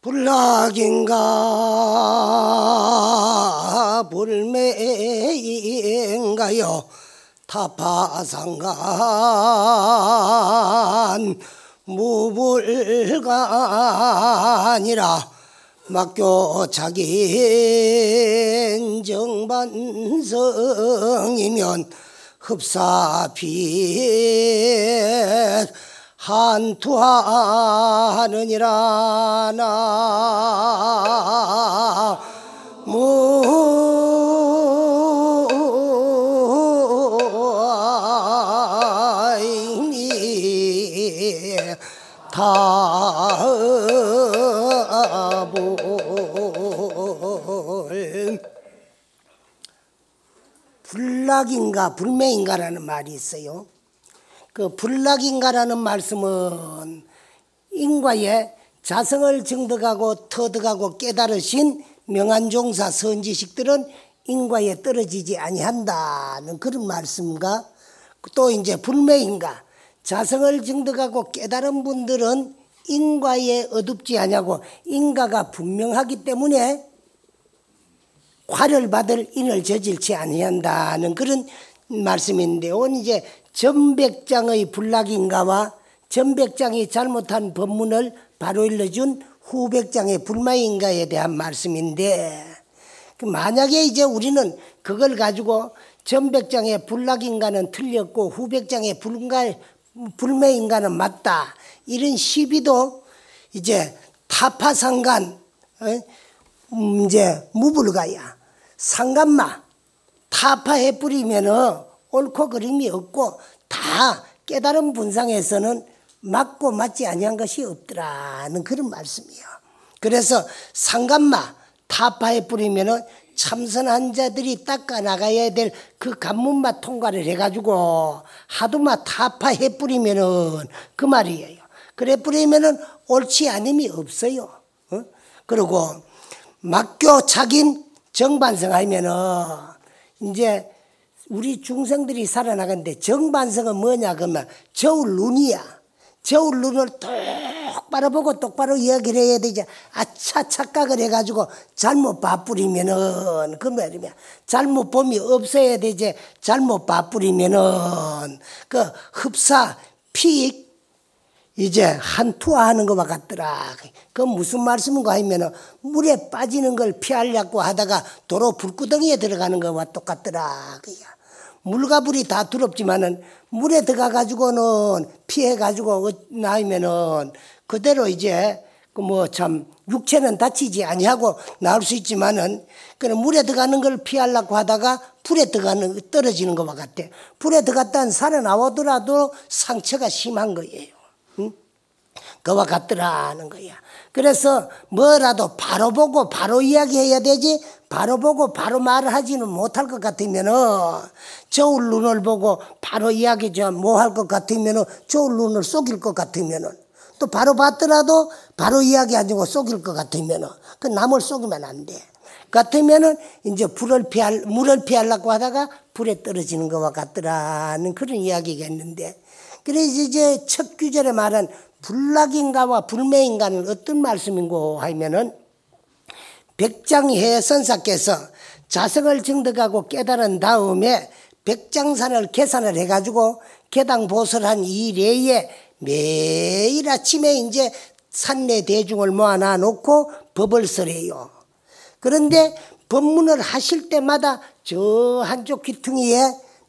불락인가 불매인가요 타파상간 무불가아니라 막교자긴 정반성이면 흡사빛 한투하느니라 나 무이니 다볼 불락인가 불매인가라는 말이 있어요. 그 불락인가라는 말씀은 인과의 자성을 증득하고 터득하고 깨달으신 명한종사 선지식들은 인과에 떨어지지 아니한다는 그런 말씀과 또 이제 불매인가 자성을 증득하고 깨달은 분들은 인과에 어둡지 않냐고 인과가 분명하기 때문에 화를 받을 인을 저질치 아니한다는 그런 말씀인데 이건 이제 전백장의 불락인가와 전백장이 잘못한 법문을 바로 일러준 후백장의 불마인가에 대한 말씀인데 그 만약에 이제 우리는 그걸 가지고 전백장의 불락인가는 틀렸고 후백장의 불가, 매인가는 맞다 이런 시비도 이제 타파상간 어? 음, 이제 무불가야 상간마 타파해 뿌리면은 옳고 그림이 없고 다 깨달은 분상에서는 맞고 맞지 아니한 것이 없더라는 그런 말씀이요. 에 그래서 상감마 타파에 뿌리면은 참선한 자들이 닦아 나가야 될 그 간문마 통과를 해가지고 하도마 타파해 뿌리면은 그 말이에요. 그래 뿌리면은 옳지 않음이 없어요. 어? 그리고 막교 착인 정반성 하면은 이제 우리 중생들이 살아나가는데 정반성은 뭐냐 그러면 저울 눈이야. 저울 눈을 똑바로 보고 똑바로 이야기를 해야 되지. 아차 착각을 해가지고 잘못 봐버리면은 그 말이면 잘못 봄이 없어야 되지. 잘못 봐버리면은 그 흡사 픽 이제 한투하는 것만 같더라. 그 무슨 말씀인가 하면은 물에 빠지는 걸 피하려고 하다가 도로 불구덩이에 들어가는 것과 똑같더라. 그야. 물과 불이 다 두렵지만은 물에 들어가 가지고는 피해 가지고 어, 나이면은 그대로 이제 그 뭐 참 육체는 다치지 아니하고 나올 수 있지만은 그는 물에 들어가는 걸 피하려고 하다가 불에 들어가는 떨어지는 것과 같아. 불에 들어갔다 살아 나오더라도 상처가 심한 거예요. 응? 그와 같더라 하는 거야. 그래서 뭐라도 바로 보고 바로 이야기해야 되지 바로 보고 바로 말을 하지는 못할 것 같으면은 저울 눈을 보고 바로 이야기하지 못할 것 같으면은 저울 눈을 속일 것 같으면은 또 바로 봤더라도 바로 이야기하지고 속일 것 같으면은 그 남을 속이면 안 돼. 같으면은 이제 불을 피할 물을 피하려고 하다가 불에 떨어지는 것과 같더라는 그런 이야기가 있는데 그래서 이제 첫 규절에 말한 불락인가와 불매인가는 어떤 말씀인고 하면은 백장해 선사께서 자성을 증득하고 깨달은 다음에 백장산을 계산을 해가지고 개당 보설한 이래에 매일 아침에 이제 산내 대중을 모아놔 놓고 법을 설해요. 그런데 법문을 하실 때마다 저 한쪽 귀퉁이에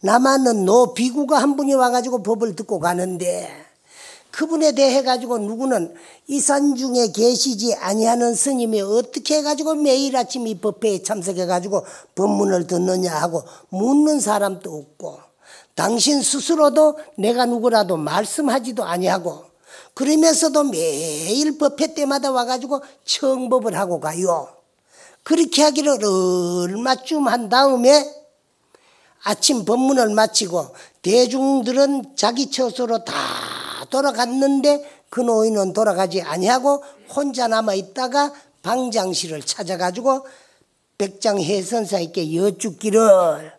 남아있는 노 비구가 한 분이 와가지고 법을 듣고 가는데 그분에 대해 가지고 누구는 이산 중에 계시지 아니하는 스님이 어떻게 해가지고 매일 아침 이 법회에 참석해가지고 법문을 듣느냐 하고 묻는 사람도 없고 당신 스스로도 내가 누구라도 말씀하지도 아니하고 그러면서도 매일 법회 때마다 와가지고 청법을 하고 가요. 그렇게 하기를 얼마쯤 한 다음에 아침 법문을 마치고 대중들은 자기 처소로 다 돌아갔는데 그 노인은 돌아가지 아니하고 혼자 남아 있다가 방장실을 찾아가지고 백장 해선사에게 여쭙기를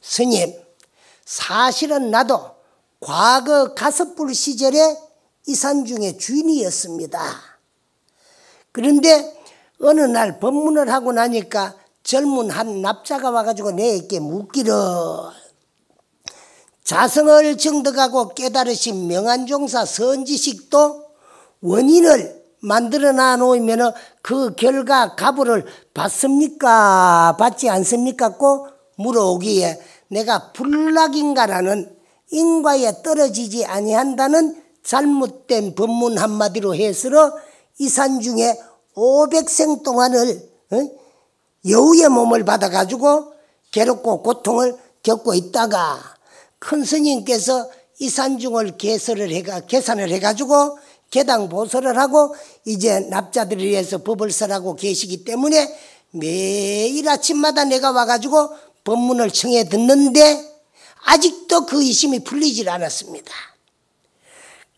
스님 사실은 나도 과거 가섭불 시절에 이산 중의 주인이었습니다. 그런데 어느 날 법문을 하고 나니까 젊은 한 납자가 와가지고 내게 묻기를 자성을 증득하고 깨달으신 명한종사 선지식도 원인을 만들어 놔놓으면 그 결과 가부를 받습니까? 받지 않습니까? 고 물어오기에 내가 불락인가라는 인과에 떨어지지 아니한다는 잘못된 법문 한마디로 해서 이산 중에 500생 동안을 어? 여우의 몸을 받아가지고 괴롭고 고통을 겪고 있다가 큰 스님께서 이산중을 개설을 해가 계산을 해가지고 개당 보설을 하고 이제 납자들을 위해서 법을 설하고 계시기 때문에 매일 아침마다 내가 와가지고 법문을 청해 듣는데 아직도 그 의심이 풀리질 않았습니다.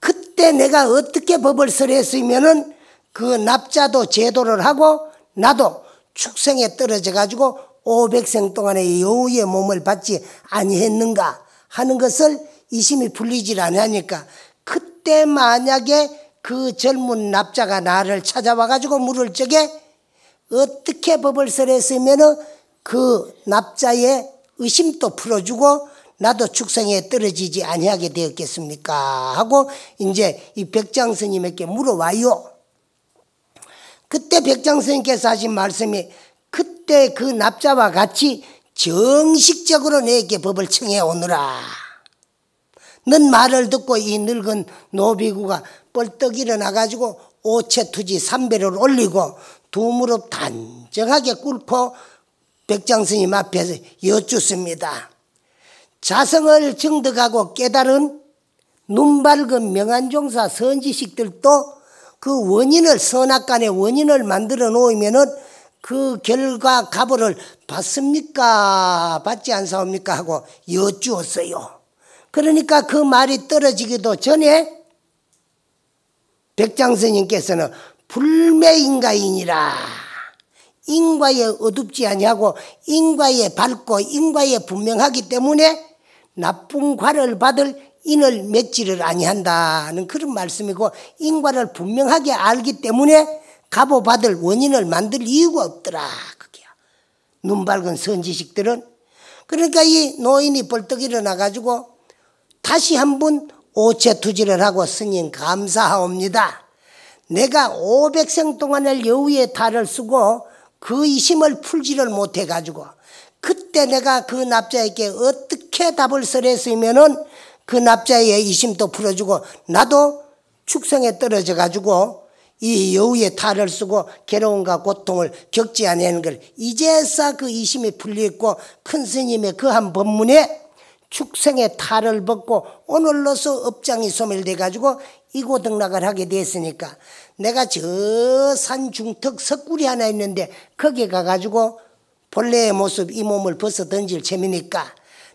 그때 내가 어떻게 법을 설했으면은 그 납자도 제도를 하고 나도 축생에 떨어져 가지고 500생 동안의 여우의 몸을 받지 아니했는가 하는 것을 이심이 불리질 않으니까 그때 만약에 그 젊은 납자가 나를 찾아와 가지고 물을 적에 어떻게 법을 설했으면은 그 납자의 의심도 풀어주고 나도 축성에 떨어지지 아니하게 되었겠습니까? 하고 이제 이 백장 스님에게 물어와요. 그때 백장 스님께서 하신 말씀이 그때 그 납자와 같이 정식적으로 내게 법을 청해 오느라. 는 말을 듣고 이 늙은 노비구가 뻘떡 일어나가지고 오체투지 삼배를 올리고 두 무릎 단정하게 꿇고 백장스님 앞에서 여쭙습니다. 자성을 증득하고 깨달은 눈밝은 명안종사 선지식들도 그 원인을 선악간의 원인을 만들어 놓으면은 그 결과 값을 받습니까? 받지 않사옵니까? 하고 여쭈었어요. 그러니까 그 말이 떨어지기도 전에 백장선님께서는 불매인가인이라 인과에 어둡지 아니하고 인과에 밝고 인과에 분명하기 때문에 나쁜 과를 받을 인을 맺지를 아니한다는 그런 말씀이고 인과를 분명하게 알기 때문에 갑오받을 원인을 만들 이유가 없더라. 그게야. 눈 밝은 선지식들은. 그러니까 이 노인이 벌떡 일어나가지고 다시 한 번 오체투지를 하고 스님 감사하옵니다. 내가 500생 동안을 여우의 탈을 쓰고 그 이심을 풀지를 못해가지고 그때 내가 그 납자에게 어떻게 답을 설했으면은 그 납자의 이심도 풀어주고 나도 축성에 떨어져가지고 이 여우의 탈을 쓰고 괴로움과 고통을 겪지 않는 걸 이제서 그 이심이 풀리고 큰 스님의 그 한 법문에 축생의 탈을 벗고 오늘로서 업장이 소멸돼 가지고 이고등락을 하게 됐으니까 내가 저 산 중턱 석굴이 하나 있는데 거기에 가가지고 본래의 모습 이 몸을 벗어 던질 재미니까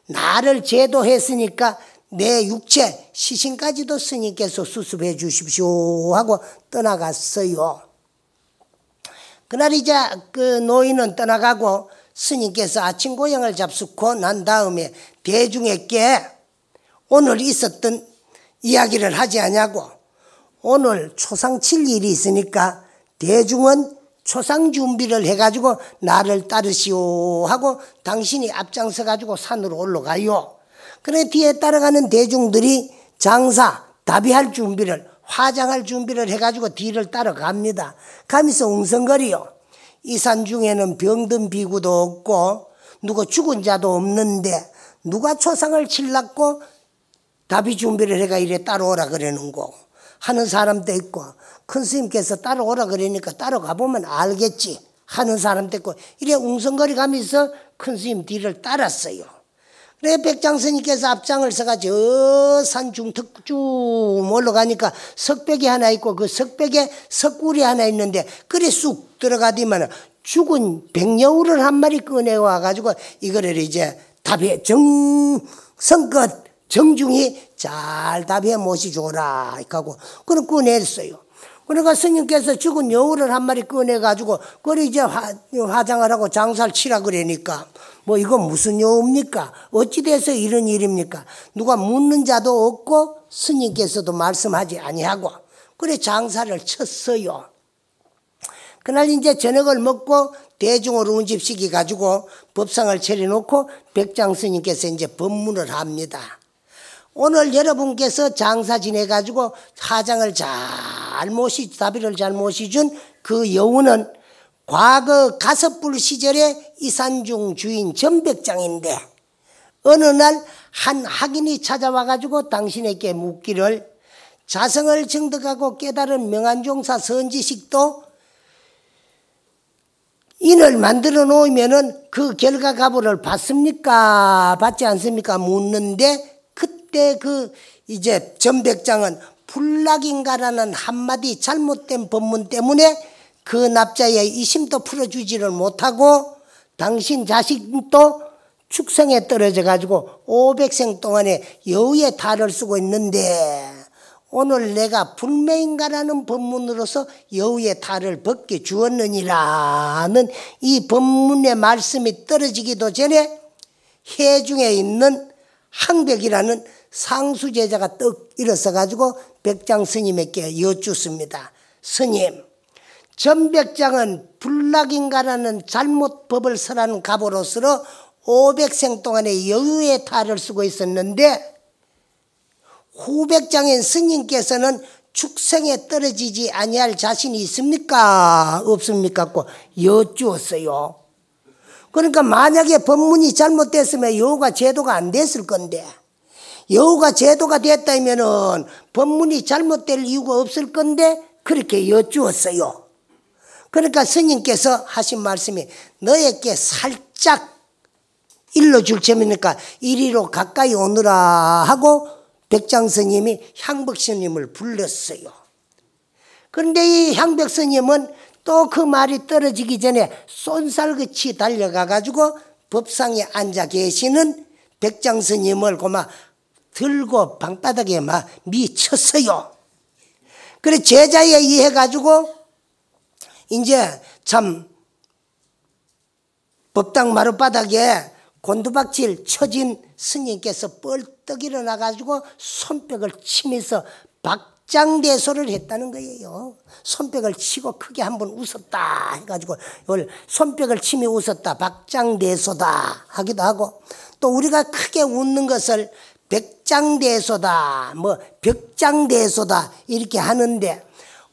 나를 제도했으니까 내 육체 시신까지도 스님께서 수습해 주십시오 하고 떠나갔어요. 그날 이제 그 노인은 떠나가고 스님께서 아침 고향을 잡수고 난 다음에 대중에게 오늘 있었던 이야기를 하지 않냐고 오늘 초상칠 일이 있으니까 대중은 초상 준비를 해가지고 나를 따르시오 하고 당신이 앞장서 가지고 산으로 올라가요. 그래 뒤에 따라가는 대중들이 장사, 답이할 준비를 화장할 준비를 해가지고 뒤를 따라갑니다. 가면서 웅성거리요. 이 산 중에는 병든 비구도 없고 누구 죽은 자도 없는데 누가 초상을 칠랐고 답이 준비를 해가 이래 따라오라 그러는 거 하는 사람도 있고 큰 스님께서 따라오라 그러니까 따라가 보면 알겠지 하는 사람도 있고 이래 웅성거리 가면서 큰 스님 뒤를 따랐어요. 그래 백장스님께서 앞장을 서가 지고산 중턱 쭉 올라가니까 석백이 하나 있고 그석백에 석굴이 하나 있는데 그래 쑥 들어가디만 죽은 백여우를 한 마리 꺼내와 가지고 이거를 이제 답해 정성껏 정중히 잘 답해 모시줘라 이렇게 하고 그럼 꺼냈어요. 그러니까 스님께서 죽은 여우를 한 마리 꺼내가지고 그걸 이제 화, 장을 하고 장사를 치라 그러니까 뭐이거 무슨 요입니까? 어찌돼서 이런 일입니까? 누가 묻는 자도 없고 스님께서도 말씀하지 아니하고 그래 장사를 쳤어요. 그날 이제 저녁을 먹고 대중으로 운집시키 가지고 법상을 차려놓고 백장 스님께서 이제 법문을 합니다. 오늘 여러분께서 장사 지내가지고 사장을 잘 모시, 다비를 잘 모시준 그 여우는 과거 가섭불 시절에 이산중 주인 전백장인데 어느 날 한 학인이 찾아와 가지고 당신에게 묻기를 자성을 증득하고 깨달은 명한종사 선지식도 인을 만들어 놓으면그 결과 가부를 받습니까? 받지 않습니까? 묻는데 그때 그 이제 전백장은 불락인가라는 한마디 잘못된 법문 때문에 그 납자의 이심도 풀어주지를 못하고 당신 자식도 축성에 떨어져 가지고 500생 동안에 여우의 탈을 쓰고 있는데 오늘 내가 불매인가라는 법문으로서 여우의 탈을 벗겨 주었느니라는 이 법문의 말씀이 떨어지기도 전에 해중에 있는 항백이라는 상수제자가 떡 일어서 가지고 백장 스님에게 여쭙습니다. 스님 전백장은 불락인가라는 잘못법을 설한 갑으로서 500생 동안의 여유의 탈을 쓰고 있었는데 후백장인 스님께서는 축생에 떨어지지 아니할 자신이 있습니까? 없습니까? 고 여쭈었어요. 그러니까 만약에 법문이 잘못됐으면 여우가 제도가 안 됐을 건데 여우가 제도가 됐다면은 법문이 잘못될 이유가 없을 건데 그렇게 여쭈었어요. 그러니까 스님께서 하신 말씀이 너에게 살짝 일러줄 점이니까 이리로 가까이 오느라 하고 백장 스님이 향복 스님을 불렀어요. 그런데 이 향백 스님은 또 그 말이 떨어지기 전에 쏜살같이 달려가가지고 법상에 앉아 계시는 백장 스님을 고마 들고 방바닥에 막 미쳤어요. 그래 제자에 의해 가지고 이제 참 법당 마룻바닥에 곤두박질 쳐진 스님께서 뻘떡 일어나가지고 손뼉을 치면서 박장대소를 했다는 거예요. 손뼉을 치고 크게 한 번 웃었다 해가지고 이걸 손뼉을 치며 웃었다. 박장대소다 하기도 하고 또 우리가 크게 웃는 것을 백장대소다 뭐 벽장대소다 이렇게 하는데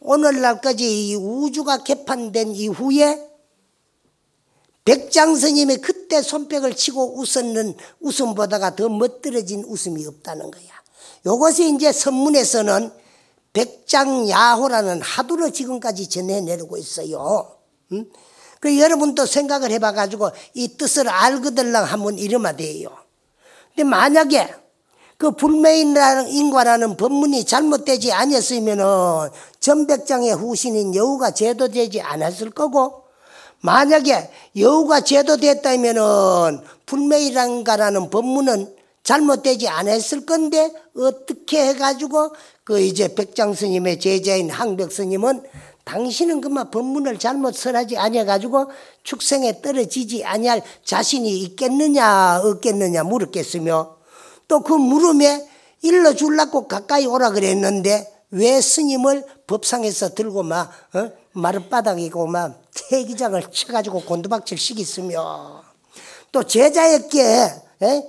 오늘날까지 이 우주가 개판된 이후에 백장 스님이 그때 손뼉을 치고 웃었는 웃음보다가 더 멋들어진 웃음이 없다는 거야. 요것이 이제 선문에서는 백장야호라는 하두로 지금까지 전해내리고 있어요. 음? 그 여러분도 생각을 해봐가지고 이 뜻을 알거들랑 한번 이름화 돼요. 근데 만약에 그 불매인이라는 인과라는 법문이 잘못되지 않았으면은 전백장의 후신인 여우가 제도되지 않았을 거고 만약에 여우가 제도됐다면은 불매인가라는 법문은 잘못되지 않았을 건데 어떻게 해가지고 그 이제 백장 스님의 제자인 항백 스님은 당신은 그만 법문을 잘못 설하지 아니해가지고 축생에 떨어지지 아니할 자신이 있겠느냐 없겠느냐 물었겠으며 또그 물음에 일러줄라고 가까이 오라 그랬는데 왜 스님을 법상에서 들고 막 어? 마룻바닥이고 막 태기장을 쳐가지고 곤두박질 시키으며 또제자였기 에? 에?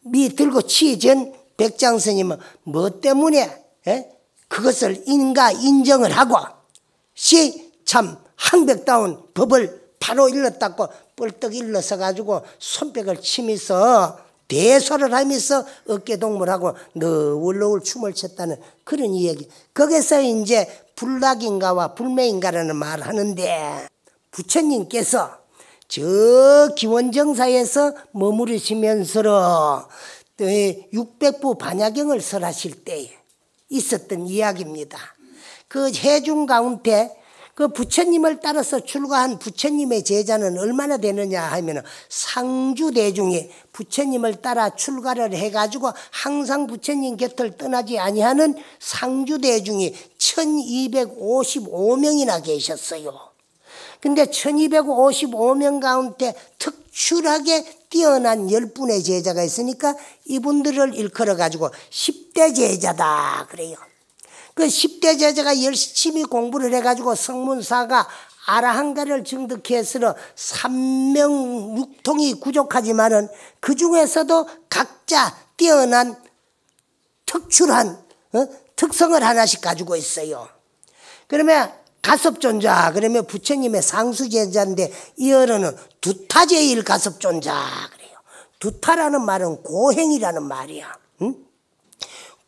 미 들고 치전 백장 스님은 뭐 때문에 에? 그것을 인가 인정을 하고 시 참 항백다운 법을 바로 일렀다고 뻘떡 일러서 가지고 손뼉을 치면서 대소를 하면서 어깨동무하고 너울너울 춤을 췄다는 그런 이야기. 거기서 이제 불락인가와 불매인가라는 말을 하는데 부처님께서 저 기원정사에서 머무르시면서 600부 반야경을 설하실 때에 있었던 이야기입니다. 그 해중 가운데 그 부처님을 따라서 출가한 부처님의 제자는 얼마나 되느냐 하면 상주 대중이 부처님을 따라 출가를 해가지고 항상 부처님 곁을 떠나지 아니하는 상주 대중이 1255명이나 계셨어요. 근데 1255명 가운데 특출하게 뛰어난 10분의 제자가 있으니까 이분들을 일컬어 가지고 10대 제자다 그래요. 그 10대 제자가 열심히 공부를 해가지고 성문사가 아라한가를 증득해서러 삼명 육통이 부족하지만은 그 중에서도 각자 뛰어난 특출한 어? 특성을 하나씩 가지고 있어요. 그러면 가섭존자 그러면 부처님의 상수제자인데 이어로는 두타제일 가섭존자 그래요. 두타라는 말은 고행이라는 말이야.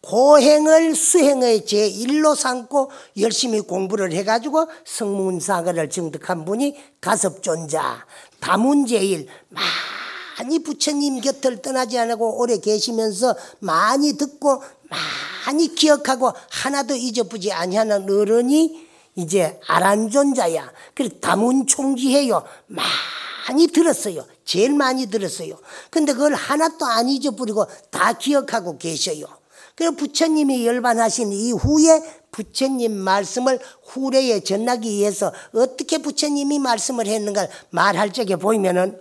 고행을 수행의 제1로 삼고 열심히 공부를 해가지고 성문사가를 증득한 분이 가섭존자, 다문제일, 많이 부처님 곁을 떠나지 않고 오래 계시면서 많이 듣고 많이 기억하고 하나도 잊어보지 아니하는 어른이 이제 아란존자야. 그래 다문총지해요. 많이 들었어요. 제일 많이 들었어요. 근데 그걸 하나도 안 잊어버리고 다 기억하고 계셔요. 그 부처님이 열반하신 이후에 부처님 말씀을 후래에 전하기 위해서 어떻게 부처님이 말씀을 했는가 말할 적에 보이면은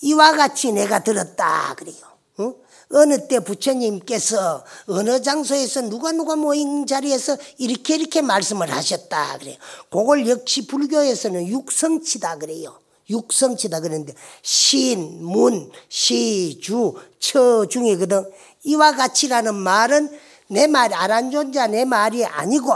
이와 같이 내가 들었다 그래요. 응? 어느 때 부처님께서 어느 장소에서 누가 누가 모인 자리에서 이렇게 이렇게 말씀을 하셨다 그래요. 그걸 역시 불교에서는 육성치다 그래요. 육성치다 그랬는데 신, 문, 시, 주, 처중이거든. 이와 같이라는 말은 내 말이 아란존자 내 말이 아니고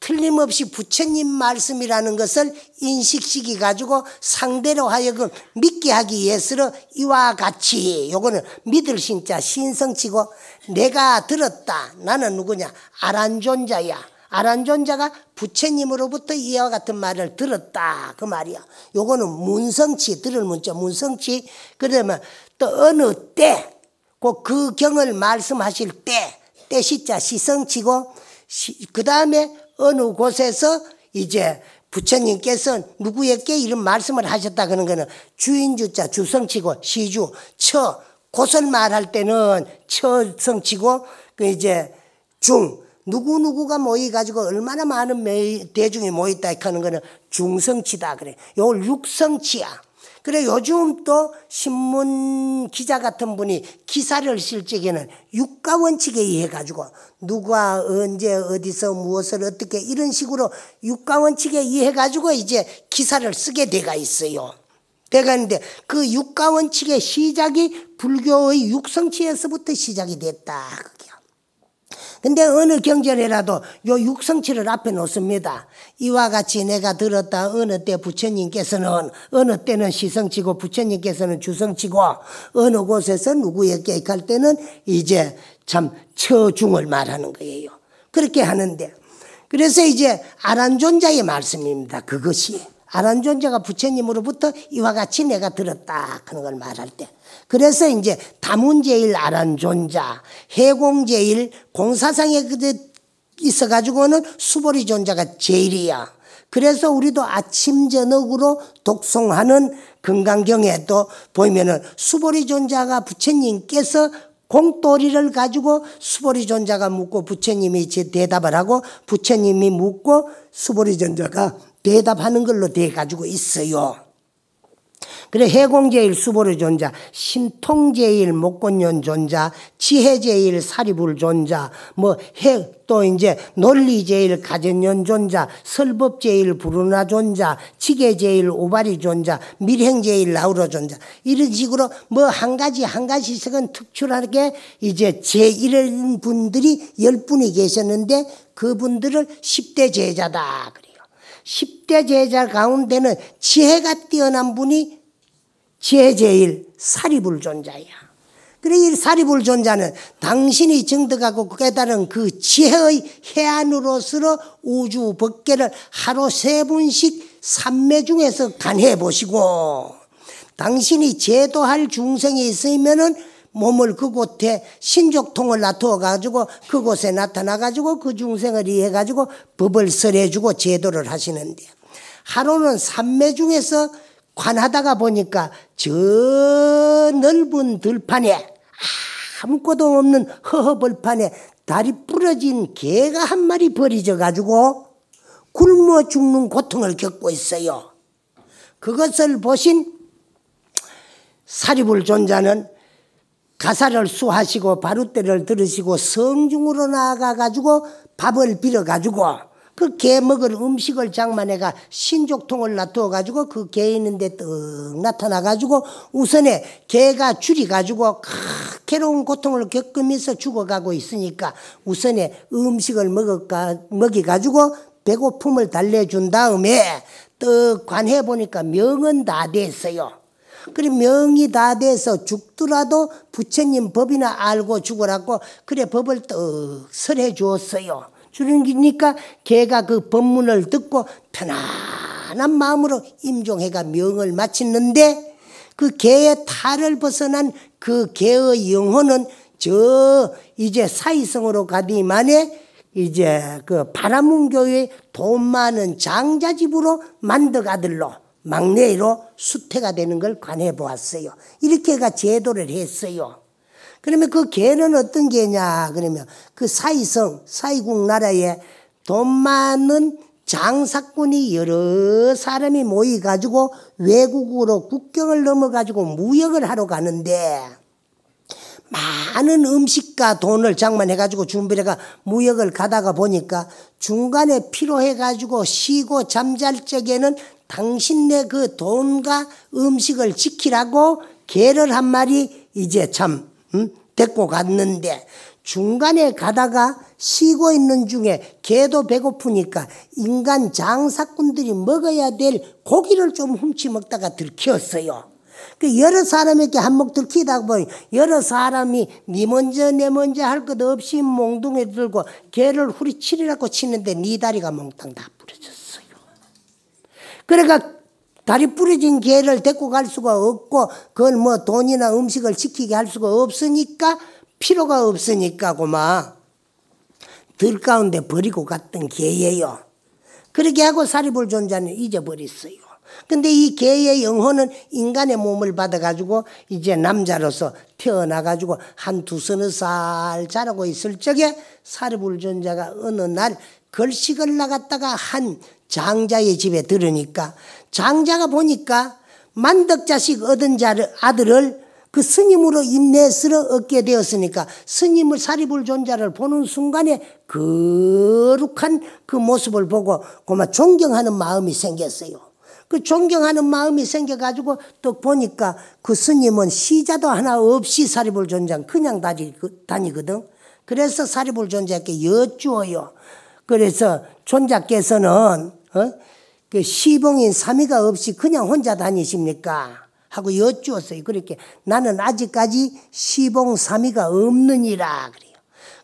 틀림없이 부처님 말씀이라는 것을 인식시키 가지고 상대로 하여금 믿게 하기 위해서로 이와 같이 요거는 믿을 신자 신성치고 내가 들었다 나는 누구냐 아란존자야 아란존자가 부처님으로부터 이와 같은 말을 들었다 그 말이야. 요거는 문성치 들을 문자 문성치 그러면 또 어느 때그 그 경을 말씀하실 때 때시자 시성치고 그 다음에 어느 곳에서 이제 부처님께서 누구에게 이런 말씀을 하셨다 그런 거는 주인주자 주성치고 시주 처 곳을 말할 때는 처성치고 그 이제 중 누구누구가 모여가지고 얼마나 많은 매이, 대중이 모였다 하는 거는 중성치다 그래. 요걸 육성치야. 그래 요즘 또 신문 기자 같은 분이 기사를 쓸 적에는 육가 원칙에 의해 가지고 누가 언제 어디서 무엇을 어떻게 이런 식으로 육가 원칙에 의해 가지고 이제 기사를 쓰게 돼가 있어요. 돼가 있는데 그육가 원칙의 시작이 불교의 육성치에서부터 시작이 됐다. 그게. 근데 어느 경전에라도 요 육성치를 앞에 놓습니다. 이와 같이 내가 들었다 어느 때 부처님께서는 어느 때는 시성치고 부처님께서는 주성치고 어느 곳에서 누구에게 갈 때는 이제 참 처중을 말하는 거예요. 그렇게 하는데 그래서 이제 아란존자의 말씀입니다. 그것이 아란존자가 부처님으로부터 이와 같이 내가 들었다 그런 걸 말할 때 그래서 이제 다문제일 아란존자, 해공제일 공사상에 있어 가지고는 수보리 존자가 제일이야. 그래서 우리도 아침 저녁으로 독송하는 금강경에 도 보면은 수보리 존자가 부처님께서 공돌이를 가지고 수보리 존자가 묻고 부처님이 제 대답을 하고 부처님이 묻고 수보리 존자가 대답하는 걸로 돼 가지고 있어요. 그래 해공제일 수보를 존자, 신통제일 목권년 존자, 지혜제일 사리불 존자, 뭐 해또 이제 논리제일 가젠년 존자, 설법제일 부르나 존자, 지계제일 오바리 존자, 밀행제일 나우러 존자 이런 식으로 뭐 한 가지 한 가지씩은 특출하게 이제 제1인 분들이 열 분이 계셨는데 그분들을 10대 제자다 그래요. 10대 제자 가운데는 지혜가 뛰어난 분이 제제일 사리불존자야. 그래 이 사리불존자는 당신이 증득하고 깨달은 그 지혜의 해안으로서 우주 법계를 하루 세 분씩 삼매 중에서 간해 보시고 당신이 제도할 중생이 있으면은 몸을 그 그곳에 신족통을 놔두어 가지고 그곳에 나타나 가지고 그 중생을 이해 가지고 법을 설해 주고 제도를 하시는데 하루는 삼매 중에서 관하다가 보니까 저 넓은 들판에 아무것도 없는 허허벌판에 다리 부러진 개가 한 마리 버리져 가지고 굶어 죽는 고통을 겪고 있어요. 그것을 보신 사리불 존자는 가사를 수하시고 바루대를 들으시고 성중으로 나아가 가지고 밥을 빌어 가지고 그개먹을 음식을 장만해가 신족통을 놔두어 가지고 그 개 있는데 떡 나타나 가지고 우선에 개가 줄이 가지고 괴로운 고통을 겪으면서 죽어가고 있으니까 우선에 음식을 먹을까 먹이 가지고 배고픔을 달래준 다음에 떡 관해 보니까 명은 다 됐어요. 그래 명이 다 돼서 죽더라도 부처님 법이나 알고 죽으라고 그래 법을 떡 설해 주었어요. 줄님이니까 걔가 그 법문을 듣고 편안한 마음으로 임종해가 명을 마쳤는데그 개의 탈을 벗어난 그 개의 영혼은 저 이제 사이성으로 가디만에 이제 그 바라문교의 돈 많은 장자집으로 만덕 아들로 막내로 수태가 되는 걸 관해 보았어요. 이렇게가 제도를 했어요. 그러면 그 개는 어떤 개냐? 그러면 그 사이성, 사이국 나라에 돈 많은 장사꾼이 여러 사람이 모여가지고 외국으로 국경을 넘어가지고 무역을 하러 가는데 많은 음식과 돈을 장만해가지고 준비해가 무역을 가다가 보니까 중간에 피로해가지고 쉬고 잠잘 적에는 당신네 그 돈과 음식을 지키라고 개를 한 마리 이제 참 음? 데리고 갔는데 중간에 가다가 쉬고 있는 중에 개도 배고프니까 인간 장사꾼들이 먹어야 될 고기를 좀 훔치 먹다가 들켰어요. 그 여러 사람에게 한몫 들키다 보니 여러 사람이 니 먼저 내 먼저 할 것 없이 몽둥이 들고 개를 후리치리라고 치는데 니 다리가 몽땅 다 부러졌어요. 그러니까 다리 부러진 개를 데리고 갈 수가 없고 그건뭐 돈이나 음식을 지키게 할 수가 없으니까 필요가 없으니까 고마 들 가운데 버리고 갔던 개예요. 그렇게 하고 사리불 존재는 잊어버렸어요. 근데 이 개의 영혼은 인간의 몸을 받아가지고 이제 남자로서 태어나가지고 한 두서너 살 자라고 있을 적에 사리불 존재가 어느 날 걸식을 나갔다가 한 장자의 집에 들으니까 장자가 보니까 만덕자식 얻은 자를, 아들을 그 스님으로 인내 스러 얻게 되었으니까 스님을 사리불 존자를 보는 순간에 거룩한 그 모습을 보고 고마 존경하는 마음이 생겼어요. 그 존경하는 마음이 생겨가지고 또 보니까 그 스님은 시자도 하나 없이 사리불 존장 그냥 다니거든. 그래서 사리불 존자께 여쭈어요. 그래서 존자께서는 어? 그 시봉인 사미가 없이 그냥 혼자 다니십니까? 하고 여쭈었어요. 그렇게 나는 아직까지 시봉 삼위가 없느니라 그래.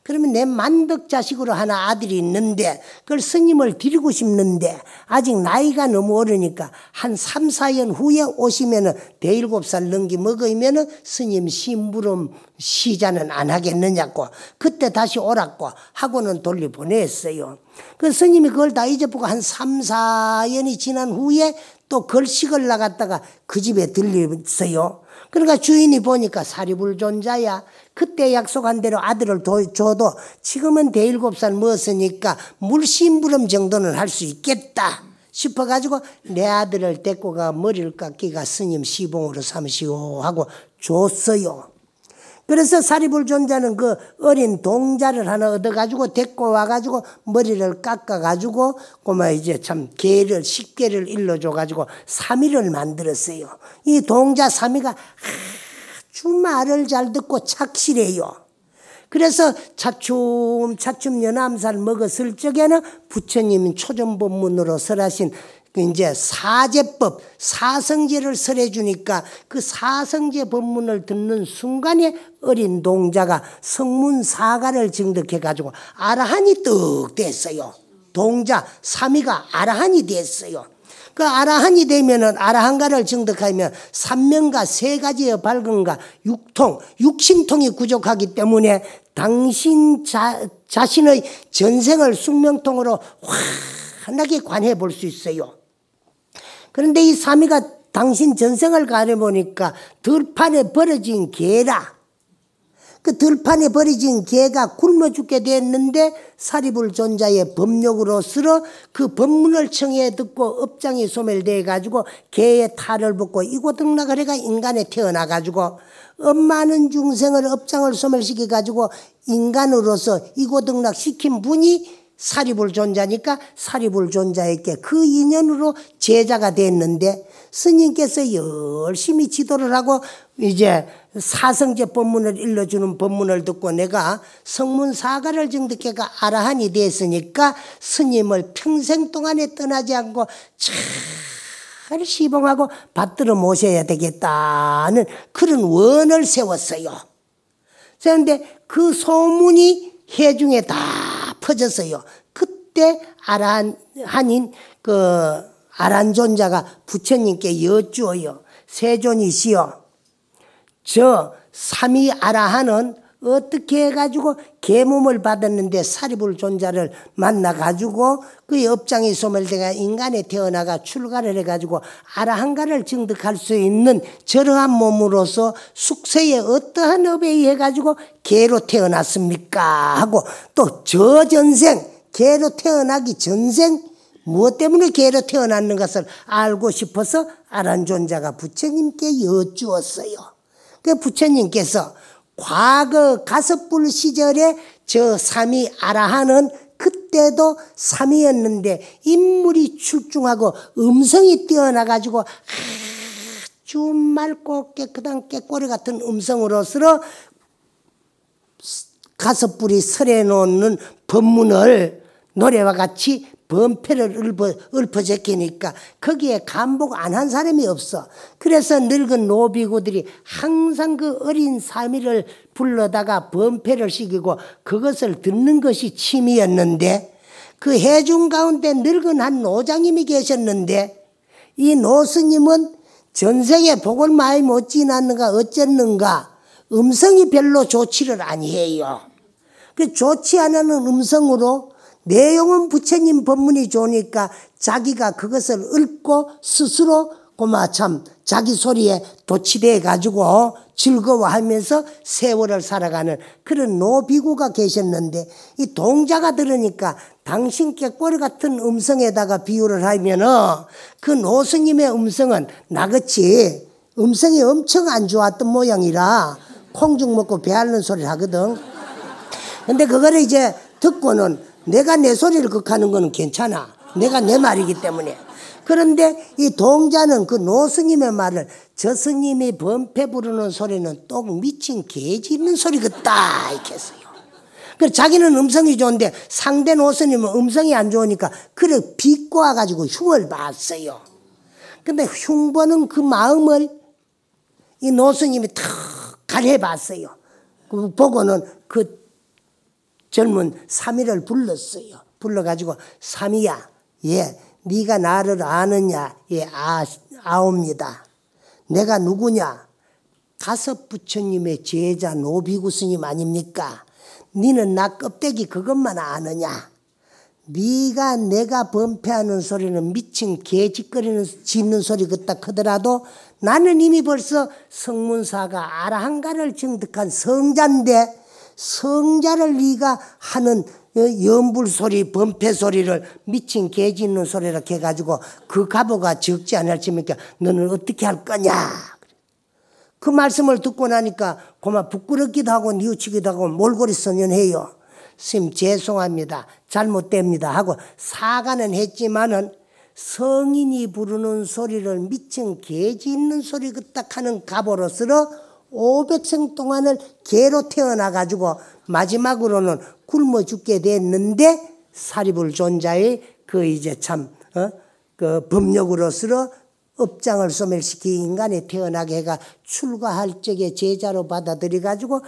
그러면 내 만덕 자식으로 하나 아들이 있는데 그걸 스님을 드리고 싶는데 아직 나이가 너무 어리니까 한 3, 4년 후에 오시면은 대일곱 살 넘기 먹으면은 스님 심부름 시자는 안 하겠느냐고 그때 다시 오라고 하고는 돌려 보냈어요. 그 스님이 그걸 다잊어버리고한 3, 4년이 지난 후에 또 걸식을 나갔다가 그 집에 들렸어요. 그러니까 주인이 보니까 사리불존자야. 그때 약속한 대로 아들을 도, 줘도 지금은 대일곱살 먹었으니까 물심부름 정도는 할 수 있겠다. 싶어가지고 내 아들을 데리고 가 머리를 깎기가 스님 시봉으로 삼시오 하고 줬어요. 그래서 사리불존자는그 어린 동자를 하나 얻어가지고 데리고 와가지고 머리를 깎아가지고 고마 이제 참 개를 식개를 일러줘가지고 삼위를 만들었어요. 이 동자 삼위가 아주 말을 잘 듣고 착실해요. 그래서 차츰 차츰 연암살 먹었을 적에는 부처님이 초전법문으로 설하신 그 이제 사제법, 사성제를 설해 주니까 그 사성제 법문을 듣는 순간에 어린 동자가 성문 사가를 증득해 가지고 아라한이 떡 됐어요. 동자 삼위가 아라한이 됐어요. 그 아라한이 되면은 아라한가를 증득하면 삼명과 세 가지의 밝음과 육통, 육신통이 부족하기 때문에 당신 자, 자신의 전생을 숙명통으로 환하게 관해 볼 수 있어요. 그런데 이 사미가 당신 전생을 가려보니까 들판에 버려진 개라. 그 들판에 버려진 개가 굶어 죽게 됐는데 사리불 존자의 법력으로 쓰러 그 법문을 청해 듣고 업장이 소멸돼 가지고 개의 탈을 붙고 이고등나 을해가 인간에 태어나 가지고 엄마는 중생을 업장을 소멸시켜 가지고 인간으로서 이고등락 시킨 분이 사립을 존자니까 사립을 존자에게 그 인연으로 제자가 됐는데 스님께서 열심히 지도를 하고 이제 사성제 법문을 일러주는 법문을 듣고 내가 성문사가를 증득해가 아라한이 됐으니까 스님을 평생 동안에 떠나지 않고 잘 시봉하고 받들어 모셔야 되겠다는 그런 원을 세웠어요. 그런데 그 소문이 해중에 다 퍼졌어요. 그때 아란 한인 그 아란존자가 부처님께 여쭈어요. 세존이시여 저 삼위 아라한은 어떻게 해가지고 계몸을 받았는데 사리불 존자를 만나가지고 그의 업장이 소멸되가 인간에 태어나가 출가를 해가지고 아라한가를 증득할 수 있는 저러한 몸으로서 숙세에 어떠한 업에 의해가지고 개로 태어났습니까? 하고 또 저전생, 개로 태어나기 전생, 무엇 때문에 개로 태어났는 것을 알고 싶어서 아란 존자가 부처님께 여쭈었어요. 그 부처님께서 과거 가섭불 시절에 저 삼위 아라하는 그때도 삼위였는데 인물이 출중하고 음성이 뛰어나가지고 아주 맑고 깨끗한 깨꼬리 같은 음성으로서 가섭불이 설해놓는 법문을 노래와 같이 범패를 읊어, 읊어 제끼니까 거기에 감복 안 한 사람이 없어. 그래서 늙은 노비고들이 항상 그 어린 사미를 불러다가 범패를 시키고 그것을 듣는 것이 취미였는데 그 해중 가운데 늙은 한 노장님이 계셨는데 이 노스님은 전생에 복을 많이 못 지났는가 어쨌는가 음성이 별로 좋지를 아니해요. 그 좋지 않은 음성으로 내용은 부처님 법문이 좋으니까 자기가 그것을 읊고 스스로 고마 참 자기 소리에 도취어 가지고 즐거워하면서 세월을 살아가는 그런 노비구가 계셨는데 이 동자가 들으니까 당신께 꼬리 같은 음성에다가 비유를 하면은 그 노스님의 음성은 나같이 음성이 엄청 안 좋았던 모양이라 콩죽 먹고 배 앓는 소리를 하거든. 근데 그거를 이제 듣고는 내가 내 소리를 극하는 거는 괜찮아. 내가 내 말이기 때문에. 그런데 이 동자는 그 노스님의 말을 저 스님이 범패 부르는 소리는 똑 미친 개 짖는 소리 같다 이렇게 했어요. 그 자기는 음성이 좋은데 상대 노스님은 음성이 안 좋으니까 그래 비꼬아 가지고 흉을 봤어요. 근데 흉보는 그 마음을 이 노스님이 탁 가려봤어요. 그 보고는 그 젊은 삼위를 불렀어요. 불러가지고 삼위야, 예, 네가 나를 아느냐, 예, 아, 아옵니다. 내가 누구냐? 다섯 부처님의 제자 노비구 스님 아닙니까? 니는 나 껍데기 그것만 아느냐? 네가 내가 범패하는 소리는 미친 개짓거리는 짖는 소리 그따 크더라도 나는 이미 벌써 성문사가 아라한가를 증득한 성자인데 성자를 네가 하는 연불 어, 소리, 범패 소리를 미친 개 짖는 소리라 해 가지고 그 가보가 적지 않을지니까 너는 어떻게 할 거냐? 그 말씀을 듣고 나니까 고마 부끄럽기도 하고 뉘우치기도 하고 몰골이 선연해요. 스님 죄송합니다. 잘못됩니다 하고 사과는 했지만은 성인이 부르는 소리를 미친 개 짖는 소리 그 딱 하는 가보로서 500생 동안을 개로 태어나 가지고 마지막으로는 굶어 죽게 됐는데 사리불 존자의 그 이제 참그 어? 법력으로서 업장을 소멸시키 인간이 태어나게 해가 출가할 적에 제자로 받아들이 가지고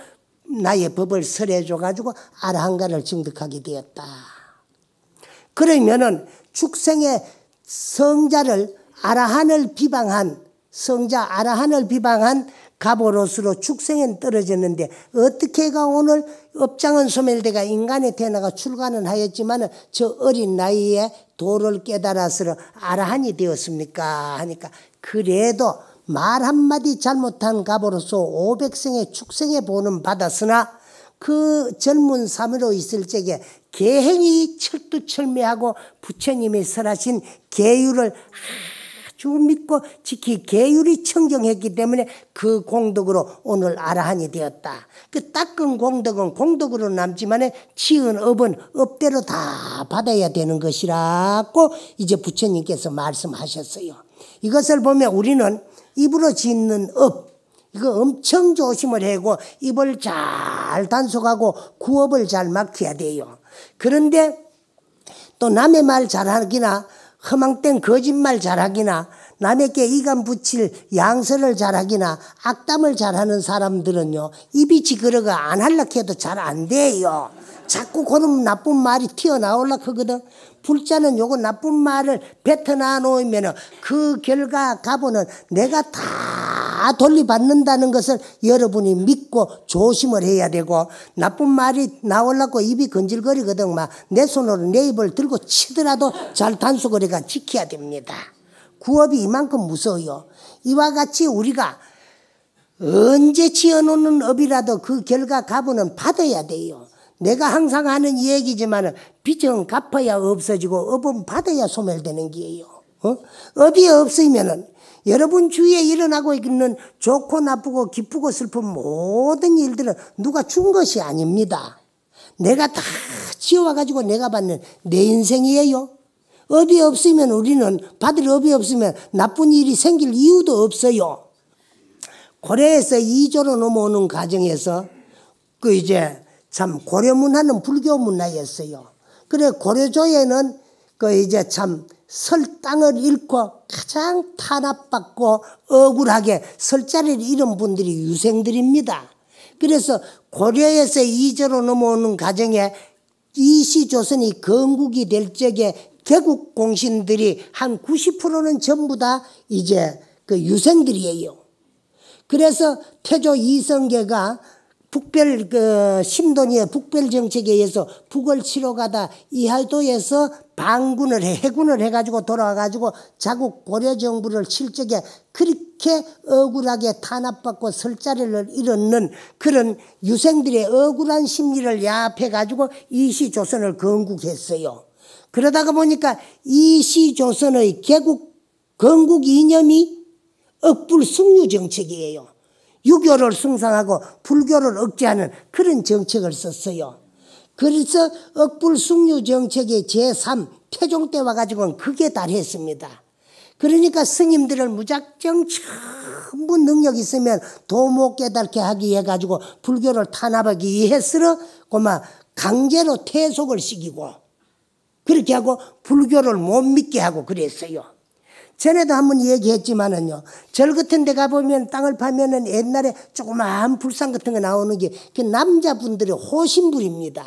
나의 법을 설해줘 가지고 아라한가를 증득하게 되었다. 그러면은 축생의 성자를 아라한을 비방한 성자 아라한을 비방한 갑오로스로 축생은 떨어졌는데 어떻게가 오늘 업장은 소멸되가 인간의 태어나가 출가는 하였지만 저 어린 나이에 도를 깨달아서 아라한이 되었습니까 하니까 그래도 말 한마디 잘못한 갑으로서 오백생의 축생의 보는 받았으나 그 젊은 사으로 있을 적에 계행이 철두철미하고 부처님이 설하신 계율을 주 믿고 지키 계율이 청정했기 때문에 그 공덕으로 오늘 아라한이 되었다. 그 닦은 공덕은 공덕으로 남지만치은 업은 업대로 다 받아야 되는 것이라고 이제 부처님께서 말씀하셨어요. 이것을 보면 우리는 입으로 짓는 업 이거 엄청 조심을 해고 입을 잘 단속하고 구업을 잘 막혀야 돼요. 그런데 또 남의 말 잘하기나 허망된 거짓말 잘하기나 남에게 이간 붙일 양설을 잘하기나 악담을 잘하는 사람들은요 입이 지그러가 안 할라 해도 잘 안 돼요. 자꾸 그놈 나쁜 말이 튀어나올라 크거든 불자는 요거 나쁜 말을 뱉어놔 놓으면 그 결과 가보는 내가 다 돌려받는다는 것을 여러분이 믿고 조심을 해야 되고 나쁜 말이 나올라고 입이 건질거리거든 막 내 손으로 내 입을 들고 치더라도 잘 단속거리가 지켜야 됩니다. 구업이 이만큼 무서워요. 이와 같이 우리가 언제 지어놓는 업이라도 그 결과 가값는 받아야 돼요. 내가 항상 하는 얘기지만 빚은 갚아야 없어지고 업은 받아야 소멸되는 게예요. 어? 업이 없으면은 여러분 주위에 일어나고 있는 좋고 나쁘고 기쁘고 슬픈 모든 일들은 누가 준 것이 아닙니다. 내가 다 지어와가지고 내가 받는 내 인생이에요. 업이 없으면 우리는 받을 업이 없으면 나쁜 일이 생길 이유도 없어요. 고려에서 이조로 넘어오는 과정에서 그 이제 참 고려 문화는 불교 문화였어요. 그래 고려조에는 그 이제 참 설땅을 잃고 가장 탄압받고 억울하게 설자리를 잃은 분들이 유생들입니다. 그래서 고려에서 이제로 넘어오는 과정에 이시조선이 건국이 될 적에 개국 공신들이 한 90%는 전부 다 이제 그 유생들이에요. 그래서 태조 이성계가 북별 그 심도니의 북별 정책에 의해서 북을 치러 가다 이할도에서 반군을 해, 해군을 해가지고 돌아와가지고 자국 고려 정부를 칠 적에 그렇게 억울하게 탄압받고 설 자리를 잃었는 그런 유생들의 억울한 심리를 야합해가지고 이시 조선을 건국했어요. 그러다가 보니까 이시 조선의 개국 건국 이념이 억불 승류 정책이에요. 유교를 숭상하고 불교를 억제하는 그런 정책을 썼어요. 그래서 억불숭류 정책의 제3 태종 때 와가지고는 그게 달했습니다. 그러니까 스님들을 무작정 전부 능력 있으면 도모 깨닫게 하기 해 가지고 불교를 탄압하기 위해 쓰 고마 강제로 퇴속을 시키고 그렇게 하고 불교를 못 믿게 하고 그랬어요. 전에도 한 번 얘기했지만은요. 절 같은 데 가보면 땅을 파면은 옛날에 조그마한 불상 같은 거 나오는 게 그 남자분들의 호신불입니다.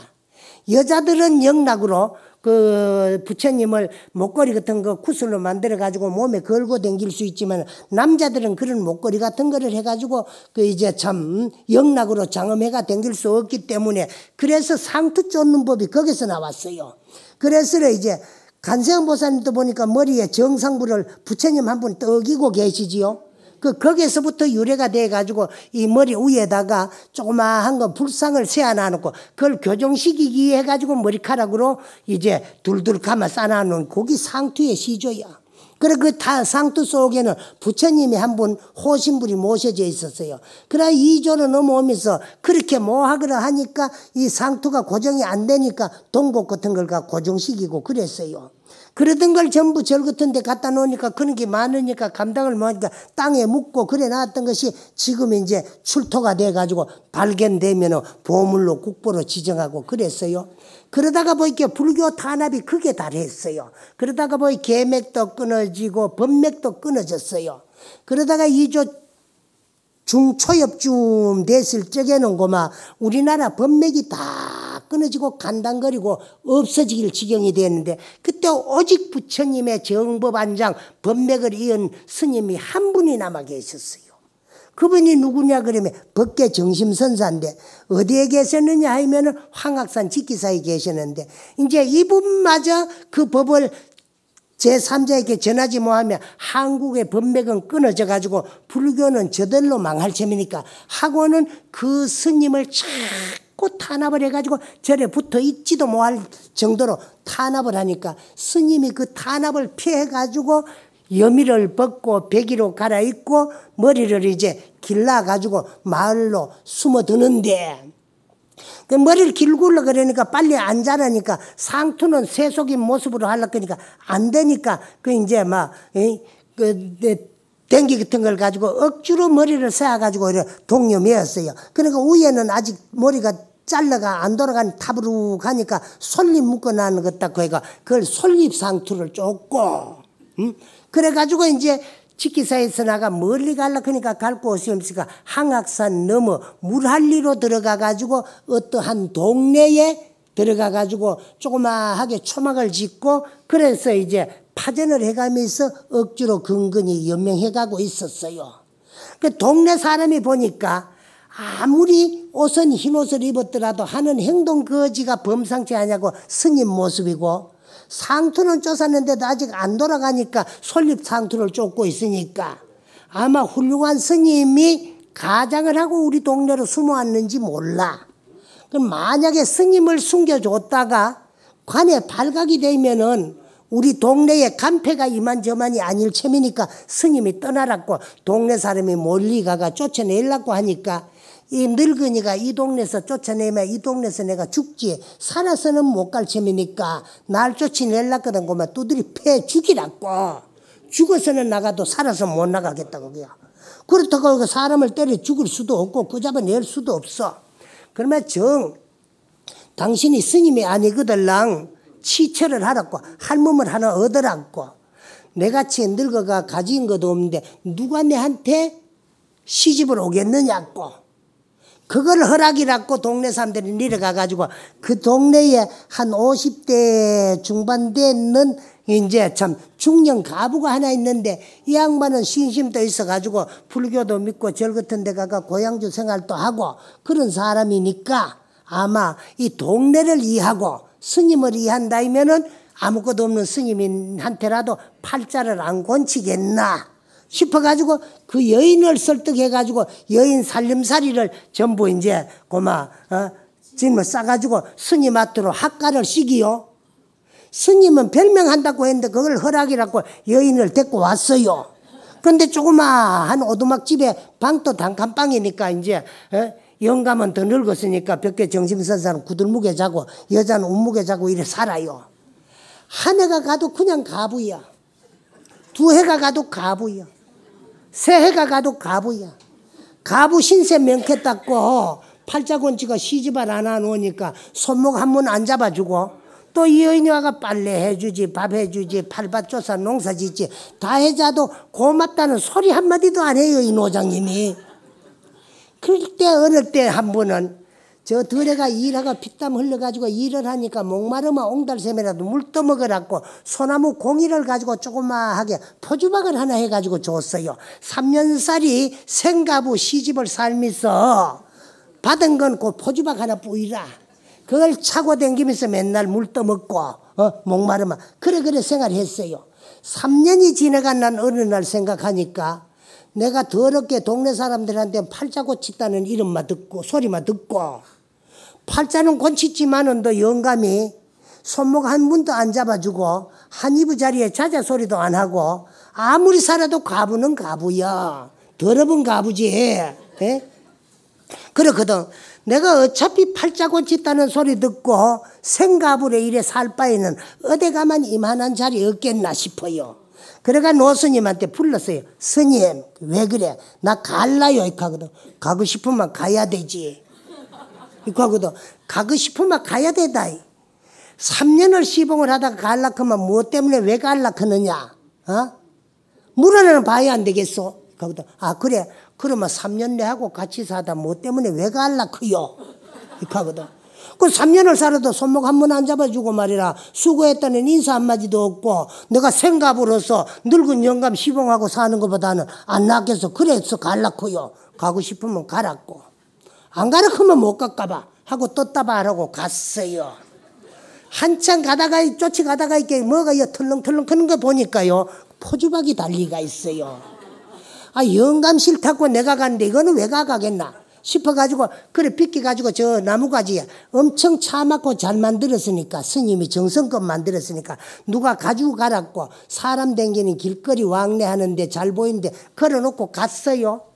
여자들은 영락으로 그 부처님을 목걸이 같은 거 구슬로 만들어 가지고 몸에 걸고 댕길 수 있지만 남자들은 그런 목걸이 같은 거를 해 가지고 그 이제 참 영락으로 장엄해가 댕길 수 없기 때문에 그래서 상투 쫓는 법이 거기서 나왔어요. 그래서 이제 간세형 보살님도 보니까 머리에 정상부를 부처님 한 분 떡이고 계시지요. 그 거기에서부터 유래가 돼 가지고 이 머리 위에다가 조그마한 거 불상을 세워놔 놓고 그걸 교정시키기 해 가지고 머리카락으로 이제 둘둘 감아 쌓아 놓은 고기 상투의 시조야. 그래 그 다 상투 속에는 부처님이 한 분 호신불이 모셔져 있었어요. 그러나 이조를 넘어오면서 그렇게 뭐하기로 하니까 이 상투가 고정이 안 되니까 동복 같은 걸 고정시키고 그랬어요. 그러던 걸 전부 절 같은 데 갖다 놓으니까 그런 게 많으니까 감당을 못하니까 땅에 묻고 그래 놨던 것이 지금 이제 출토가 돼가지고 발견되면 보물로 국보로 지정하고 그랬어요. 그러다가 보니까 뭐 불교 탄압이 크게 달했어요. 그러다가 보니 뭐 계맥도 끊어지고 번맥도 끊어졌어요. 그러다가 이 조 중초엽쯤 됐을 적에는 고마 우리나라 번맥이 다 끊어지고 간당거리고 없어지길 지경이 되었는데 그때 오직 부처님의 정법안장 번맥을 이은 스님이 한 분이 남아 계셨어요. 그분이 누구냐 그러면 법계 정심선사인데 어디에 계셨느냐 하면 황학산 직기사에 계셨는데 이제 이분마저 그 법을 제3자에게 전하지 못하면 한국의 법맥은 끊어져 가지고 불교는 저들로 망할 셈이니까 학원은 그 스님을 자꾸 탄압을 해가지고 절에 붙어 있지도 못할 정도로 탄압을 하니까 스님이 그 탄압을 피해가지고 여미를 벗고 베기로 갈아입고 머리를 이제 길러가지고 마을로 숨어드는데 그 머리를 길굴러 그러니까 빨리 안 자라니까 상투는 세속인 모습으로 하려고 하니까 그러니까 안 되니까 그 이제 막그 댕기 같은 걸 가지고 억지로 머리를 세워가지고 동염이었어요. 그러니까 위에는 아직 머리가 잘라가 안 돌아간 탑으로 가니까 솔잎 묶어나는 것다 그니까 그걸 솔잎 상투를 쫓고 음? 그래가지고 이제 직기사에서 나가 멀리 갈라 그러니까 갈 곳이 없으니까 항악산 넘어 물할리로 들어가가지고 어떠한 동네에 들어가가지고 조그마하게 초막을 짓고 그래서 이제 파전을 해가면서 억지로 근근히 연명해가고 있었어요. 그 동네 사람이 보니까 아무리 옷은 흰 옷을 입었더라도 하는 행동 거지가 범상치 않냐고 스님 모습이고 상투는 쫓았는데도 아직 안 돌아가니까 솔잎 상투를 쫓고 있으니까 아마 훌륭한 스님이 가장을 하고 우리 동네로 숨어왔는지 몰라. 그럼 만약에 스님을 숨겨줬다가 관에 발각이 되면은 우리 동네에 간패가 이만저만이 아닐 셈이니까 스님이 떠나라고 동네 사람이 몰리가가 쫓아내려고 하니까 이 늙은이가 이 동네에서 쫓아내면 이 동네에서 내가 죽지 살아서는 못 갈 셈이니까 날 쫓아내려거든 그만 두드리 패 죽이라고 죽어서는 나가도 살아서 못 나가겠다고 그야 그렇다고 그 사람을 때려 죽을 수도 없고 그 잡아낼 수도 없어 그러면 정 당신이 스님이 아니거들랑 치철을 하라고 할멈을 하나 얻으라고 내같이 늙어가 가진 것도 없는데 누가 내한테 시집을 오겠느냐고 그걸 허락이라고 동네 사람들이 내려가 가지고 그 동네에 한 50대 중반되는 이제 참 중년 가부가 하나 있는데 이 양반은 신심도 있어 가지고 불교도 믿고 절 같은 데 가가 고향주 생활도 하고 그런 사람이니까 아마 이 동네를 이해하고 스님을 이해한다면은 이 아무것도 없는 스님한테라도 팔자를 안 건치겠나. 싶어가지고 그 여인을 설득해가지고 여인 살림살이를 전부 이제 고마 어? 짐을 싸가지고 스님 앞으로 학가를 시기요. 스님은 별명한다고 했는데 그걸 허락이라고 여인을 데리고 왔어요. 그런데 조그마한 오두막 집에 방도 단칸방이니까 이제 에? 어, 영감은 더 늙었으니까 벽에 정신 선 사람 구들무게 자고 여자는 운무게 자고 이래 살아요. 한 해가 가도 그냥 가부야. 두 해가 가도 가부야. 새해가 가도 가부야. 가부 신세 명쾌 닦고 팔자건 치가 시집을 안 하놓으니까 손목 한 번 안 잡아주고 또 이 여인이 와가 빨래 해주지 밥 해주지 팔밭 조사 농사 짓지 다 해자도 고맙다는 소리 한마디도 안 해요 이 노장님이. 그럴 때 어느 때 한 번은 저 더레가 일하가 피땀 흘려가지고 일을 하니까 목마르면 옹달샘이라도 물 떠먹으라고 소나무 공이를 가지고 조그마하게 포주박을 하나 해가지고 줬어요. 3년살이 생가부 시집을 살면서 받은 건 그 포주박 하나 뿌이라. 그걸 차고 댕기면서 맨날 물 떠먹고 어? 목마르면 그래 그래 생활했어요. 3년이 지나간 난 어느 날 생각하니까 내가 더럽게 동네 사람들한테 팔자고 치다는 이름만 듣고 소리만 듣고 팔자는 곤치지만은 너 영감이 손목 한 분도 안 잡아주고 한 이부 자리에 자자 소리도 안 하고 아무리 살아도 가부는 가부야. 더러운 가부지. 에? 예? 그렇거든. 내가 어차피 팔자고 치다는 소리 듣고 생가부래 이래 살 바에는 어디 가만 이만한 자리 없겠나 싶어요. 그래가 노스님한테 불렀어요. 스님, 왜 그래? 나 갈라요. 이렇게 하거든. 가고 싶으면 가야 되지. 육하고도 가고 싶으면 가야 되다. 3년을 시봉을 하다가 갈라 그러면 뭐 때문에 왜 갈라 그느냐? 어? 물어는 봐야 안 되겠어. 거기아 그래 그러면 3년 내 하고 같이 사다 뭐 때문에 왜 갈라 그요? 이하거든. 그 3년을 살아도 손목 한 번 안 잡아주고 말이라 수고했다는 인사 한마디도 없고 내가 생각으로서 늙은 영감 시봉하고 사는 것보다는 안 낫겠어. 그래서 갈라고요. 가고 싶으면 가라고. 안 가르치면 못 갈까봐 하고 떴다봐 하라고 갔어요. 한참 가다가 쫓아가다가 이게 뭐가 이 털렁털렁 크는 거 보니까요 포주박이 달리가 있어요. 아 영감 싫다고 내가 갔는데 이거는 왜가겠나 싶어가지고 그래 빗겨가지고 저 나무가지 엄청 차맞고잘 만들었으니까 스님이 정성껏 만들었으니까 누가 가지고 가라고 사람 댕기는 길거리 왕래하는데 잘 보이는데 걸어놓고 갔어요.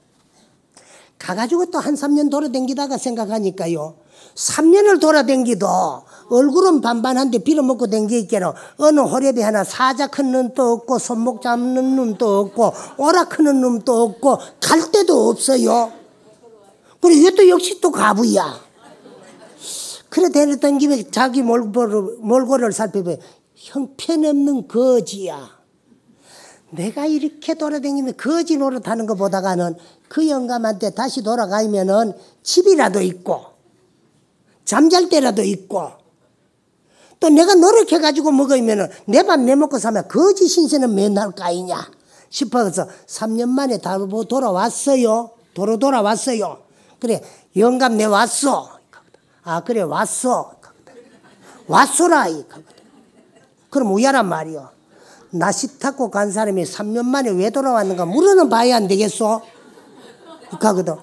가가지고 또 한 3년 돌아댕기다가 생각하니까요. 3년을 돌아댕기도 얼굴은 반반한데 빌어먹고 댕기있게로 어느 호랩이 하나 사자 큰 놈도 없고 손목 잡는 놈도 없고 오라 크는 놈도 없고 갈 데도 없어요. 그리고 이것도 역시 또 가부야. 그래 데려다 김에 자기 몰골 몰골을 살펴보면 형편없는 거지야. 내가 이렇게 돌아다니면 거지 노릇하는 것보다가는 그 영감한테 다시 돌아가면은 집이라도 있고 잠잘 때라도 있고 또 내가 노력해가지고 먹으면은 내밥 내 먹고 사면 거지 신세는 맨날 까이냐 싶어서 3년 만에 다 뭐 돌아왔어요. 도로 돌아왔어요. 그래 영감 내 왔어. 아 그래 왔어. 왔어라 그럼 우야란 말이요. 나시타고간 사람이 3년 만에 왜 돌아왔는가 물어는 봐야 안 되겠소? 그거든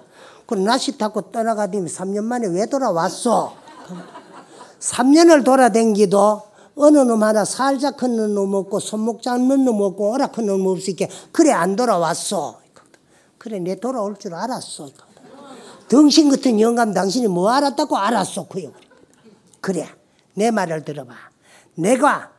그럼 나시타코 떠나가더니 3년 만에 왜 돌아왔소? 3년을 돌아댕기도 어느 놈 하나 살짝 큰놈 없고 손목 잡는 놈 없고 어락한 놈 없이 이렇 그래 안 돌아왔어. 그래 내 돌아올 줄 알았어. 당신 같은 영감 당신이 뭐 알았다고 알았어. 그 그래 내 말을 들어봐. 내가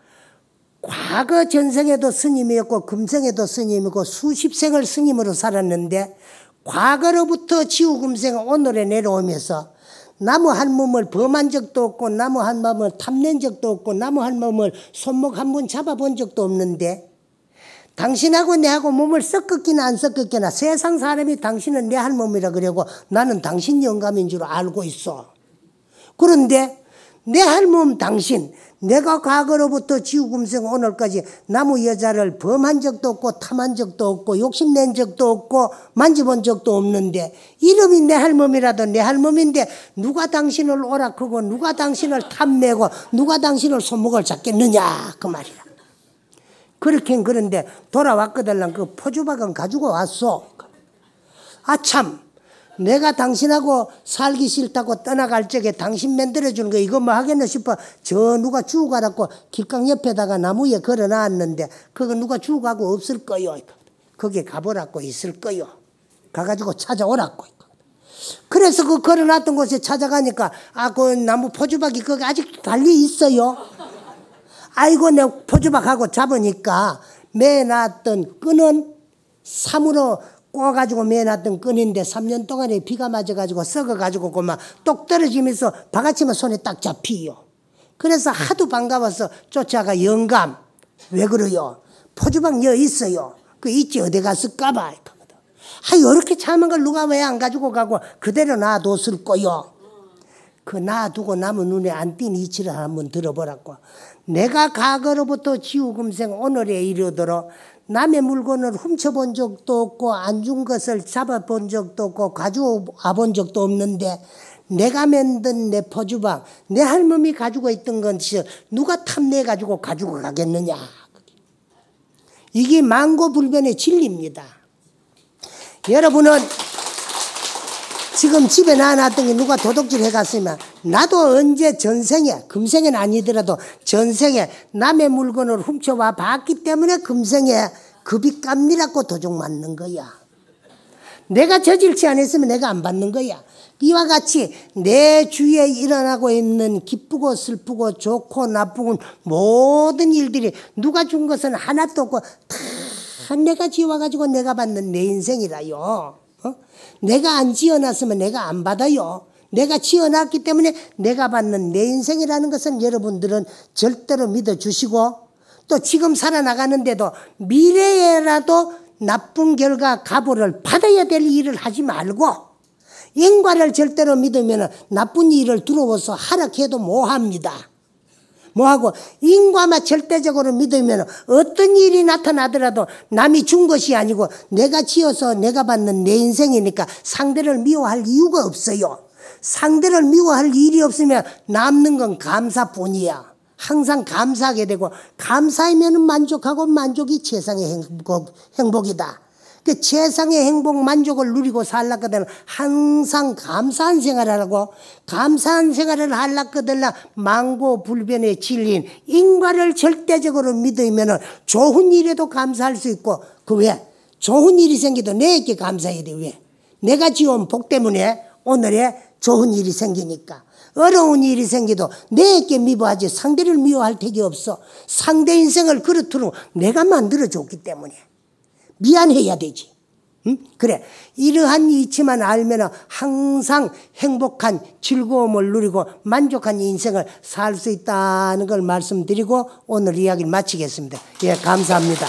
과거 전생에도 스님이었고 금생에도 스님이고 수십 생을 스님으로 살았는데 과거로부터 지우금생 오늘에 내려오면서 나무 한 몸을 범한 적도 없고 나무 한 몸을 탐낸 적도 없고 나무 한 몸을 손목 한 번 잡아본 적도 없는데 당신하고 내하고 몸을 섞었기나 안 섞었기나 세상 사람이 당신은 내 한 몸이라 그러고 나는 당신 영감인 줄 알고 있어. 그런데 내 한 몸 당신 내가 과거로부터 지우금생 오늘까지 나무 여자를 범한 적도 없고 탐한 적도 없고 욕심낸 적도 없고 만져본 적도 없는데 이름이 내 할멈이라도 내 할멈인데 누가 당신을 오락하고 누가 당신을 탐내고 누가 당신을 손목을 잡겠느냐 그 말이라. 그렇긴 그런데 돌아왔거든 난그 포주박은 가지고 왔어. 아참 내가 당신하고 살기 싫다고 떠나갈 적에 당신 만들어주는 거 이거 뭐 하겠노 싶어 저 누가 죽어가라고 길강 옆에다가 나무에 걸어놨는데 그거 누가 죽어가고 없을 거요. 거기에 가보라고 있을 거요. 가가지고 찾아오라고. 그래서 그 걸어놨던 곳에 찾아가니까 아 그 나무 포주박이 거기 아직 달려 있어요. 아이고 내 포주박하고 잡으니까 매놨던 끈은 삼으로 꼬아가지고 매놨던 끈인데 3년 동안에 비가 맞아가지고 썩어가지고 그만 똑 떨어지면서 바가치만 손에 딱 잡히요. 그래서 하도 반가워서 쫓아가 영감 왜그러요 포주방 여 있어요. 그 있지 어디 갔을까봐 하아 이렇게 참은 걸 누가 왜 안 가지고 가고 그대로 놔뒀을 거요. 그 놔두고 남은 눈에 안 띈 이치를 한 번 들어보라고. 내가 과거로부터 지우금생 오늘에 이르도록 남의 물건을 훔쳐본 적도 없고 안 준 것을 잡아본 적도 없고 가져와 본 적도 없는데 내가 만든 내 포주방, 내 할머니 가지고 있던 것을 누가 탐내 가지고 가지고 가겠느냐. 이게 망고불변의 진리입니다. 여러분은 지금 집에 놔놨던 게 누가 도둑질 해갔으면 나도 언제 전생에 금생엔 아니더라도 전생에 남의 물건을 훔쳐와 봤기 때문에 금생에 급이 깜미라고 도둑 맞는 거야. 내가 저질치 안 했으면 내가 안 받는 거야. 이와 같이 내 주위에 일어나고 있는 기쁘고 슬프고 좋고 나쁜 모든 일들이 누가 준 것은 하나도 없고 다 내가 지워가지고 내가 받는 내 인생이라요. 내가 안 지어놨으면 내가 안 받아요. 내가 지어놨기 때문에 내가 받는 내 인생이라는 것은 여러분들은 절대로 믿어주시고 또 지금 살아나가는데도 미래에라도 나쁜 결과 가보를 받아야 될 일을 하지 말고 인과를 절대로 믿으면 나쁜 일을 두려워서 하락해도 뭐합니다. 뭐하고 인과만 절대적으로 믿으면 어떤 일이 나타나더라도 남이 준 것이 아니고 내가 지어서 내가 받는 내 인생이니까 상대를 미워할 이유가 없어요. 상대를 미워할 일이 없으면 남는 건 감사뿐이야. 항상 감사하게 되고 감사이면 만족하고 만족이 최상의 행복, 행복이다. 그 세상의 행복 만족을 누리고 살라거든 항상 감사한 생활하라고 을 감사한 생활을 하려거든 망고 불변에 질린 인과를 절대적으로 믿으면 좋은 일에도 감사할 수 있고 그 왜? 좋은 일이 생기도 내게 감사해야 돼 왜? 내가 지은 복 때문에 오늘의 좋은 일이 생기니까 어려운 일이 생겨도 내게 미워하지 상대를 미워할 택이 없어 상대 인생을 그렇도록 내가 만들어줬기 때문에 미안해야 되지. 응? 그래. 이러한 이치만 알면 항상 행복한 즐거움을 누리고 만족한 인생을 살 수 있다는 걸 말씀드리고 오늘 이야기를 마치겠습니다. 예, 감사합니다.